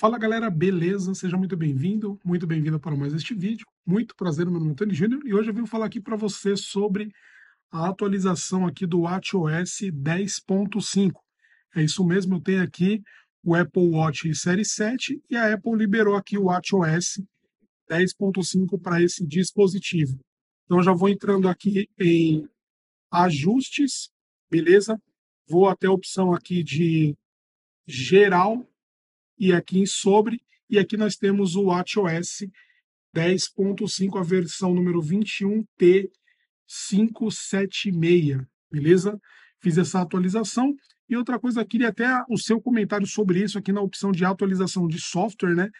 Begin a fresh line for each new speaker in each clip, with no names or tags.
Fala galera, beleza? Seja muito bem-vindo, muito bem-vinda para mais este vídeo. Muito prazer, meu nome é Antônio Júnior e hoje eu vim falar aqui para você sobre a atualização aqui do WatchOS 10.5. É isso mesmo, eu tenho aqui o Apple Watch Série 7 e a Apple liberou aqui o WatchOS 10.5 para esse dispositivo. Então já vou entrando aqui em ajustes, beleza? Vou até a opção aqui de geral e aqui em sobre, e aqui nós temos o WatchOS 10.5, a versão número 21T576, beleza? Fiz essa atualização. E outra coisa, queria até o seu comentário sobre isso aqui na opção de atualização de software, né?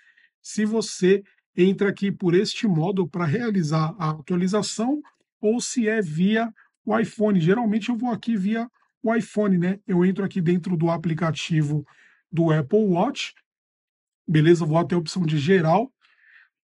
Se você entra aqui por este modo para realizar a atualização ou se é via o iPhone. Geralmente eu vou aqui via o iPhone, né? Eu entro aqui dentro do aplicativo do Apple Watch Beleza, vou até a opção de geral,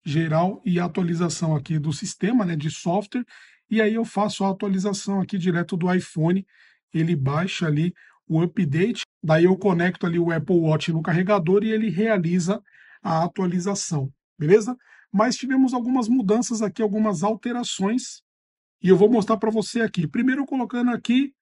geral e atualização aqui do sistema, né, de software, e aí eu faço a atualização aqui direto do iPhone, ele baixa ali o update, daí eu conecto ali o Apple Watch no carregador e ele realiza a atualização, beleza? Mas tivemos algumas mudanças aqui, algumas alterações, e eu vou mostrar para você aqui. Primeiro colocando aqui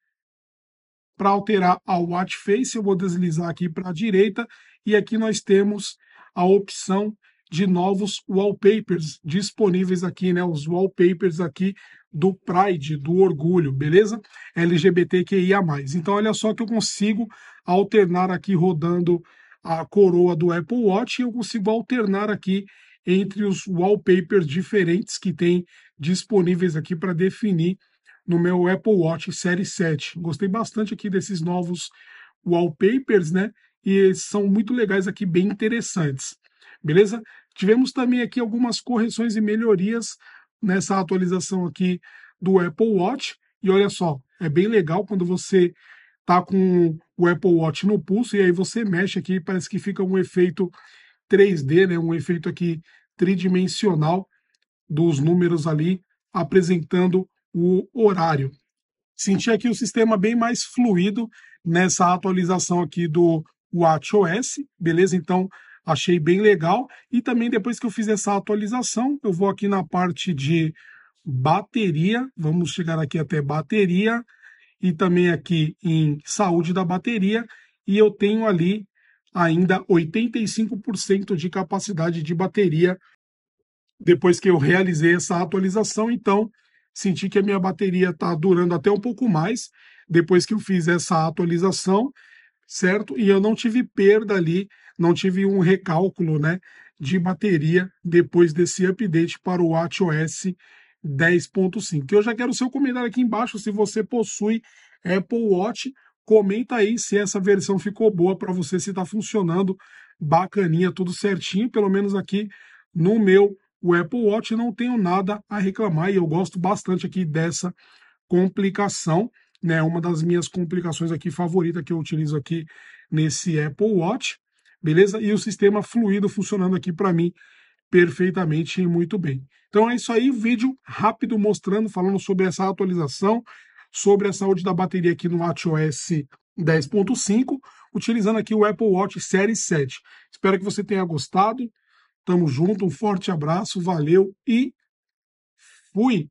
para alterar a Watch Face, eu vou deslizar aqui para a direita e aqui nós temos a opção de novos wallpapers disponíveis aqui, né? Os wallpapers aqui do Pride, do orgulho, beleza? LGBTQIA+. Então, olha só que eu consigo alternar aqui rodando a coroa do Apple Watch e eu consigo alternar aqui entre os wallpapers diferentes que tem disponíveis aqui para definir no meu Apple Watch Série 7. Gostei bastante aqui desses novos wallpapers, né? E são muito legais aqui, bem interessantes. Beleza? Tivemos também aqui algumas correções e melhorias nessa atualização aqui do Apple Watch. E olha só, é bem legal quando você tá com o Apple Watch no pulso e aí você mexe aqui, parece que fica um efeito 3D, né? Um efeito aqui tridimensional dos números ali apresentando o horário. Senti aqui o sistema bem mais fluido nessa atualização aqui do WatchOS, beleza? Então, achei bem legal. E também depois que eu fiz essa atualização, eu vou aqui na parte de bateria, vamos chegar aqui até bateria e também aqui em saúde da bateria e eu tenho ali ainda 85% de capacidade de bateria depois que eu realizei essa atualização, então senti que a minha bateria está durando até um pouco mais depois que eu fiz essa atualização, certo? E eu não tive perda ali, não tive um recálculo, né, de bateria depois desse update para o WatchOS 10.5. Eu já quero o seu comentário aqui embaixo se você possui Apple Watch, comenta aí se essa versão ficou boa para você, se está funcionando bacaninha, tudo certinho, pelo menos aqui no meu o Apple Watch, não tenho nada a reclamar e eu gosto bastante aqui dessa complicação, né? Uma das minhas complicações aqui favorita que eu utilizo aqui nesse Apple Watch, beleza? E o sistema fluido funcionando aqui para mim perfeitamente e muito bem. Então é isso aí, vídeo rápido mostrando, falando sobre essa atualização, sobre a saúde da bateria aqui no WatchOS 10.5, utilizando aqui o Apple Watch Série 7. Espero que você tenha gostado. Tamo junto, um forte abraço, valeu e fui!